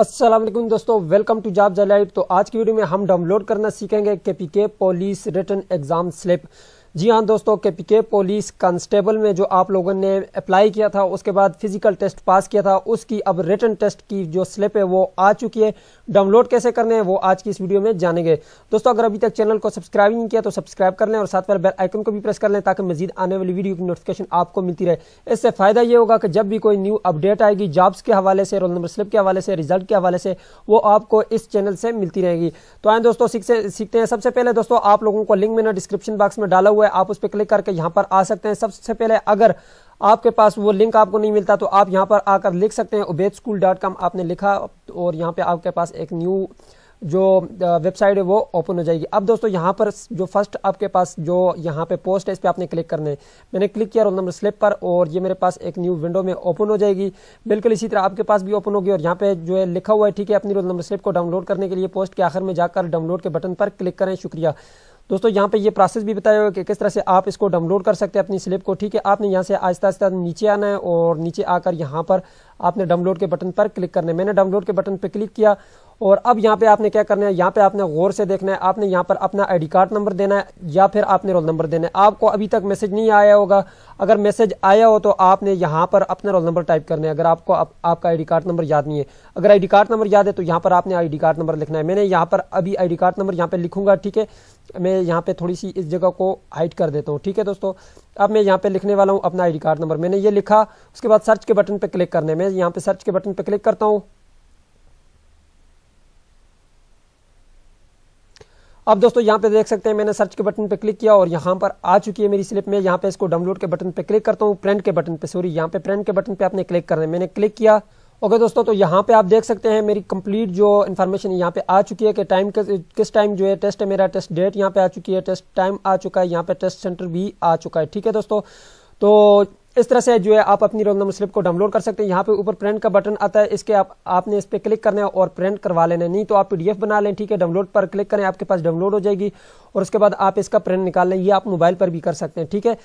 अस्सलाम वालेकुम दोस्तों वेलकम टू जॉब जलाइट तो आज की वीडियो में हम डाउनलोड करना सीखेंगे के पोलिस रिटर्न एग्जाम स्लिप जी हाँ दोस्तों के पी पुलिस कांस्टेबल में जो आप लोगों ने अप्लाई किया था उसके बाद फिजिकल टेस्ट पास किया था उसकी अब रिटर्न टेस्ट की जो स्लिप है वो आ चुकी है डाउनलोड कैसे करने हैं वो आज की इस वीडियो में जानेंगे दोस्तों अगर अभी तक चैनल को सब्सक्राइब नहीं किया तो सब्सक्राइब कर लें और साथ में बेल आइकन को भी प्रेस कर लें ताकि मजीद आने वाली वीडियो की नोटिफिकेशन आपको मिलती रहे इससे फायदा ये होगा कि जब भी कोई न्यू अपडेट आएगी जॉब्स के हवाले से रोल नंबर स्लिप के हवाले से रिजल्ट के हवाले से वो आपको इस चैनल से मिलती रहेगी तो आए दोस्तों सीखते हैं सबसे पहले दोस्तों आप लोगों को लिंक मैंने डिस्क्रिप्शन बॉक्स में डाला हुआ है आप उस पर क्लिक करके यहाँ पर आ सकते हैं सबसे पहले अगर आपके पास वो लिंक आपको नहीं मिलता तो आप यहाँ पर आकर लिख सकते हैं उबेद स्कूल डॉट कॉम आपने लिखा और यहाँ पे आपके पास एक न्यू जो वेबसाइट है वो ओपन हो जाएगी अब दोस्तों यहाँ पर जो फर्स्ट आपके पास जो यहाँ पे पोस्ट है इस पर आपने क्लिक करना है मैंने क्लिक किया रोल नंबर स्लिप पर और ये मेरे पास एक न्यू विंडो में ओपन हो जाएगी बिल्कुल इसी तरह आपके पास भी ओपन होगी और यहाँ पे जो है लिखा हुआ है ठीक है अपनी रोल नंबर स्लिप को डाउनलोड करने के लिए पोस्ट के आखिर में जाकर डाउनलोड के बटन पर क्लिक करें शुक्रिया दोस्तों यहाँ पे ये प्रोसेस भी बताया हुआ कि किस तरह से आप इसको डाउनलोड कर सकते हैं अपनी स्लिप को ठीक है आपने यहाँ से आहिस्ता आहिस्ता नीचे आना है और नीचे आकर यहाँ पर आपने डाउनलोड के बटन पर क्लिक करना है मैंने डाउनलोड के बटन पर क्लिक किया और अब यहाँ पे आपने क्या करना है यहाँ पे आपने गौर से देखना है आपने यहाँ पर अपना आईडी कार्ड नंबर देना है या फिर आपने रोल नंबर देना है आपको अभी तक मैसेज नहीं आया होगा अगर मैसेज आया हो तो आपने यहाँ पर अपना रोल नंबर टाइप करना है अगर आपको आप, आपका आईडी कार्ड नंबर याद नहीं है अगर आईडी कार्ड नंबर याद है तो यहाँ पर आपने आईडी कार्ड नंबर लिखना है मैंने यहाँ पर अभी आईडी कार्ड नंबर यहाँ पर लिखूंगा ठीक है मैं यहाँ पे थोड़ी सी इस जगह को हाइट कर देता हूँ ठीक है दोस्तों अब मैं यहाँ पे लिखने वाला हूँ अपना आईडी कार्ड नंबर मैंने ये लिखा उसके बाद सर्च के बटन पे क्लिक करने मैं यहाँ पे सर्च के बटन पे क्लिक करता हूँ अब दोस्तों यहाँ पे देख सकते हैं मैंने सर्च के बटन पे क्लिक किया और यहाँ पर आ चुकी है मेरी स्लिप में यहाँ पे इसको डाउनलोड के बटन पे क्लिक करता हूँ प्रिंट के बटन पे सॉरी यहाँ पे प्रिंट के बटन पे आपने क्लिक करना है मैंने क्लिक किया ओके दोस्तों तो यहाँ पे आप देख सकते हैं मेरी कंप्लीट जो इन्फॉर्मेशन यहाँ पे आ चुकी है कि टाइम किस टाइम जो है टेस्ट है मेरा टेस्ट डेट यहाँ पे आ चुकी है टेस्ट टाइम आ चुका है यहाँ पे टेस्ट सेंटर भी आ चुका है ठीक है दोस्तों तो इस तरह से जो है आप अपनी रोमनम स्लिप को डाउनलोड कर सकते हैं यहाँ पे ऊपर प्रिंट का बटन आता है इसके आप आपने इस पर क्लिक करना है और प्रिंट करवा लेना है नहीं तो आप पीडीएफ बना लें ठीक है डाउनलोड पर क्लिक करें आपके पास डाउनलोड हो जाएगी और उसके बाद आप इसका प्रिंट निकाल लें ये आप मोबाइल पर भी कर सकते हैं ठीक है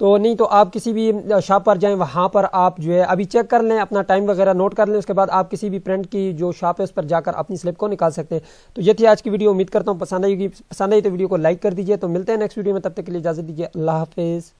तो नहीं तो आप किसी भी शॉप पर जाएं वहाँ पर आप जो है अभी चेक कर लें अपना टाइम वगैरह नोट कर लें उसके बाद आप किसी भी प्रिंट की जो शॉप है उस पर जाकर अपनी स्लिप को निकाल सकते हैं तो ये थी आज की वीडियो उम्मीद करता हूँ पसंद आएगी पसंद आई तो वीडियो को लाइक कर दीजिए तो मिलते हैं नेक्स्ट वीडियो में तब तक के लिए इजाज़त दीजिए अल्लाह हाफिज़